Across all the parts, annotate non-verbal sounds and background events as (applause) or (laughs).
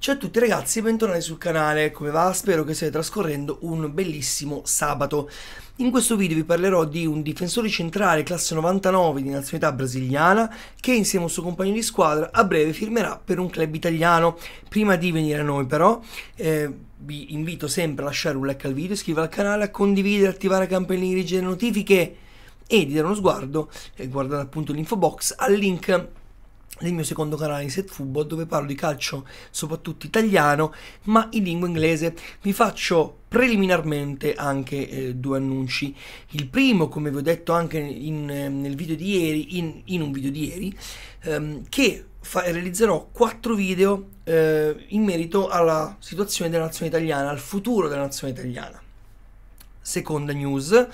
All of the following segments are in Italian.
Ciao a tutti ragazzi e bentornati sul canale, come va? Spero che stiate trascorrendo un bellissimo sabato. In questo video vi parlerò di un difensore centrale classe 99 di nazionalità brasiliana che insieme al suo compagno di squadra a breve firmerà per un club italiano. Prima di venire a noi però eh, vi invito sempre a lasciare un like al video, iscrivervi al canale, a condividere, attivare la campanellina di ricevere notifiche e di dare uno sguardo, eh, guardate appunto l'info box, al link nel mio secondo canale di Set Football dove parlo di calcio soprattutto italiano ma in lingua inglese vi faccio preliminarmente anche eh, due annunci il primo come vi ho detto anche in, ehm, nel video di ieri in, in un video di ieri ehm, che fa- realizzerò quattro video eh, in merito alla situazione della nazione italiana al futuro della nazione italiana seconda news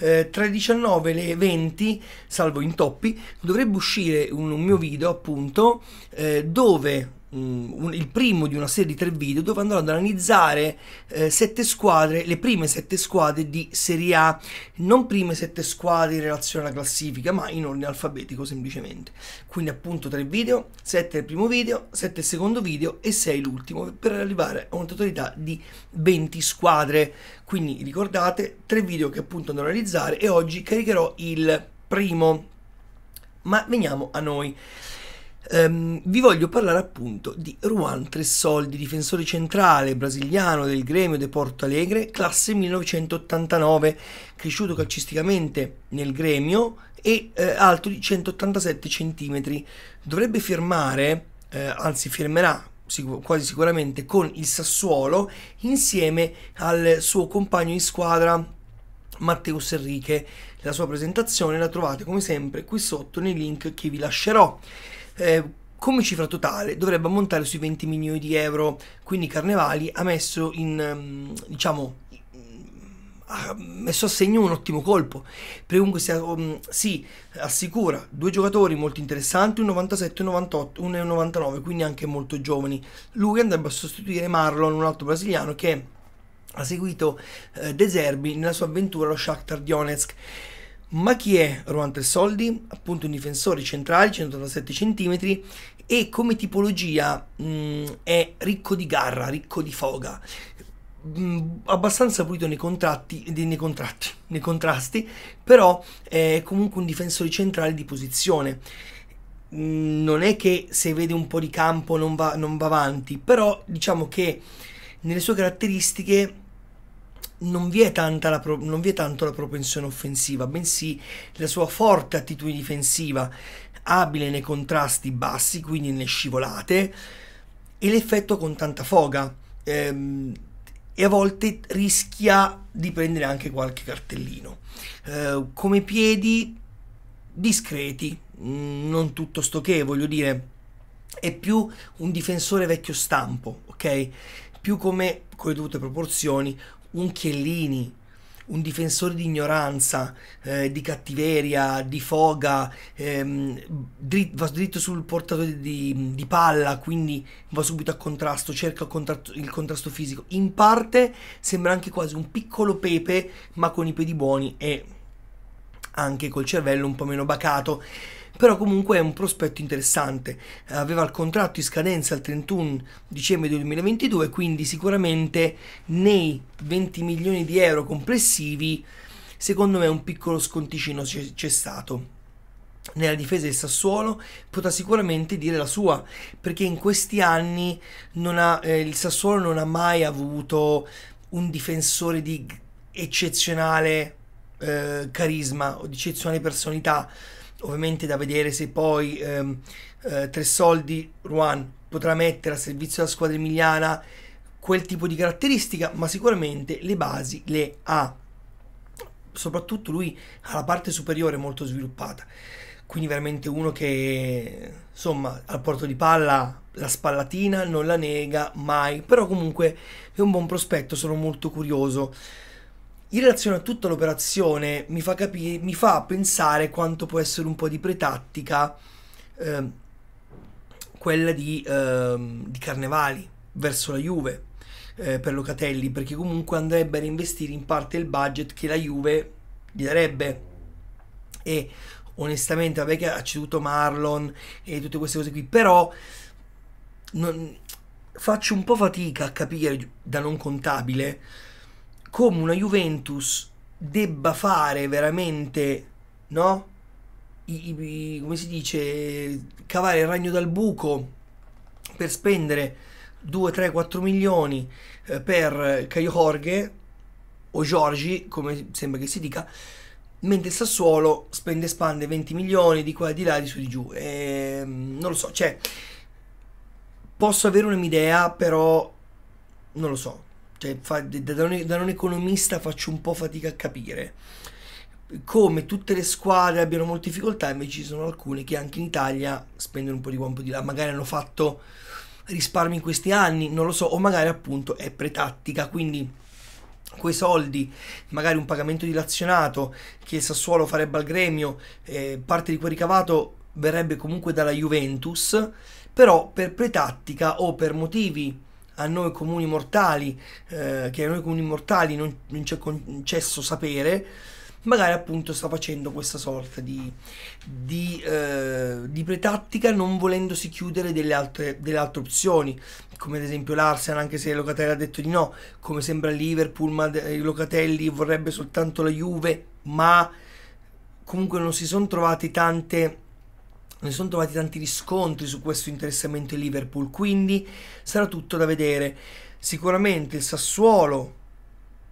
eh, tra le 19 e le 20, salvo intoppi, dovrebbe uscire un, un mio video appunto eh, dove Mm, un, il primo di una serie di tre video dove andrò ad analizzare eh, sette squadre, le prime sette squadre di Serie A, non prime sette squadre in relazione alla classifica, ma in ordine alfabetico semplicemente. Quindi appunto tre video, sette il primo video, sette il secondo video e sei l'ultimo per arrivare a una totalità di 20 squadre. Quindi ricordate tre video che appunto andrò a realizzare e oggi caricherò il primo. Ma veniamo a noi ehm, vi voglio parlare appunto di Juan Tressoldi, difensore centrale brasiliano del Gremio de Porto Alegre, classe 1989, cresciuto calcisticamente nel Gremio e eh, alto di 187 cm. Dovrebbe firmare, eh, anzi firmerà sic- quasi sicuramente con il Sassuolo insieme al suo compagno di squadra Matteo Serriche. La sua presentazione la trovate come sempre qui sotto nei link che vi lascerò. Eh, come cifra totale dovrebbe ammontare sui 20 milioni di euro, quindi Carnevali ha messo in, ehm, diciamo, ha messo a segno un ottimo colpo. Comunque si, um, ehm, si assicura due giocatori molto interessanti, un 97 e un 98, un 99, quindi anche molto giovani. Lui andrebbe a sostituire Marlon, un altro brasiliano che ha seguito eh, De Zerbi nella sua avventura allo Shakhtar Donetsk. Ma chi è Ruan Soldi? Appunto un difensore centrale, 187 cm, e come tipologia mh, mm, è ricco di garra, ricco di foga, mh, mm, abbastanza pulito nei, contratti, nei, contratti, (laughs) nei contrasti, però è comunque un difensore centrale di posizione mm, non è che se vede un po' di campo non va, non va, avanti, però diciamo che nelle sue caratteristiche non vi, pro- non vi, è tanto la propensione offensiva, bensì la sua forte attitudine difensiva, abile nei contrasti bassi, quindi nelle scivolate, e l'effetto con tanta foga. Ehm, e a volte rischia di prendere anche qualche cartellino. Ehm, come piedi discreti, mm, non tutto sto che, voglio dire, è più un difensore vecchio stampo, ok? più come, con le dovute proporzioni, un Chiellini, un difensore di ignoranza, eh, di cattiveria, di foga, ehm, dritto, va dritto sul portatore di, di, palla, quindi va subito a contrasto, cerca il contrasto, il contrasto fisico. In parte sembra anche quasi un piccolo pepe, ma con i piedi buoni e anche col cervello un po' meno bacato però comunque è un prospetto interessante. Eh, aveva il contratto in scadenza il 31 dicembre 2022, quindi sicuramente nei 20 milioni di euro complessivi, secondo me un piccolo sconticino c'è, c'è stato nella difesa del Sassuolo potrà sicuramente dire la sua perché in questi anni ha, eh, il Sassuolo non ha mai avuto un difensore di eccezionale eh, carisma o di eccezionale personalità Ovviamente da vedere se poi ehm, eh, tre soldi Ruan potrà mettere a servizio della squadra emiliana quel tipo di caratteristica, ma sicuramente le basi le ha. Soprattutto lui ha la parte superiore molto sviluppata. Quindi veramente uno che, insomma, al porto di palla la spallatina non la nega mai, però comunque è un buon prospetto, sono molto curioso in relazione a tutta l'operazione mi fa, capire, mi fa pensare quanto può essere un po' di pretattica eh, quella di, eh, di, Carnevali verso la Juve eh, per Locatelli, perché comunque andrebbe a reinvestire in parte il budget che la Juve gli darebbe. E onestamente, vabbè che ha ceduto Marlon e tutte queste cose qui, però non, faccio un po' fatica a capire da non contabile come una Juventus debba fare veramente, no? I, i, come si dice, cavare il ragno dal buco per spendere 2, 3, 4 milioni eh, per Caio Jorge o Giorgi, come sembra che si dica, mentre Sassuolo spende e spande 20 milioni di qua, e di là, di su, di giù. E, ehm, non lo so, cioè, posso avere un'idea, però non lo so cioè, fa, da, un, da un economista faccio un po' fatica a capire come tutte le squadre abbiano molte difficoltà, invece ci sono alcune che anche in Italia spendono un po' di qua, un po' di là, magari hanno fatto risparmi in questi anni, non lo so, o magari appunto è pretattica, quindi quei soldi, magari un pagamento dilazionato che il Sassuolo farebbe al gremio, eh, parte di quel ricavato verrebbe comunque dalla Juventus, però per pretattica o per motivi a noi comuni mortali, eh, che a noi comuni mortali non, non c'è concesso sapere, magari appunto sta facendo questa sorta di, di, eh, di pretattica non volendosi chiudere delle altre, delle altre, opzioni, come ad esempio l'Arsenal, anche se Locatelli ha detto di no, come sembra Liverpool, ma eh, Locatelli vorrebbe soltanto la Juve, ma comunque non si sono trovate tante ne sono trovati tanti riscontri su questo interessamento in Liverpool, quindi sarà tutto da vedere. Sicuramente il Sassuolo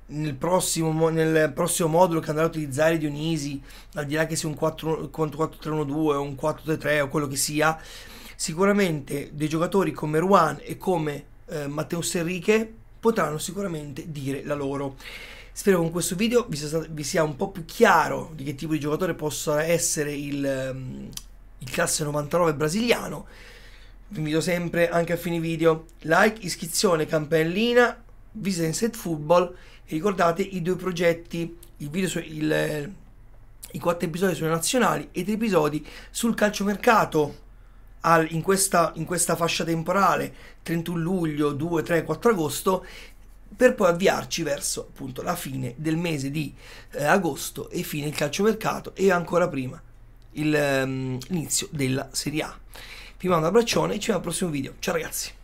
nel prossimo, nel prossimo modulo che andrà a utilizzare Dionisi, al di là che sia un 4-3-1-2 o un 4-3-3 o quello che sia, sicuramente dei giocatori come Ruan e come eh, Matteus Enrique potranno sicuramente dire la loro. Spero con questo video vi sia, vi sia, un po' più chiaro di che tipo di giocatore possa essere il, ehm, il classe 99 brasiliano. Vi invito sempre anche a fine video, like, iscrizione, campanellina, visita in set football e ricordate i due progetti, il video su, il, i quattro episodi sulle nazionali e tre episodi sul calciomercato al, in, questa, in questa fascia temporale 31 luglio, 2, 3, 4 agosto per poi avviarci verso appunto la fine del mese di eh, agosto e fine il calciomercato e ancora prima il, ehm, l'inizio della Serie A. Vi mando un abbraccione e ci vediamo al prossimo video. Ciao ragazzi!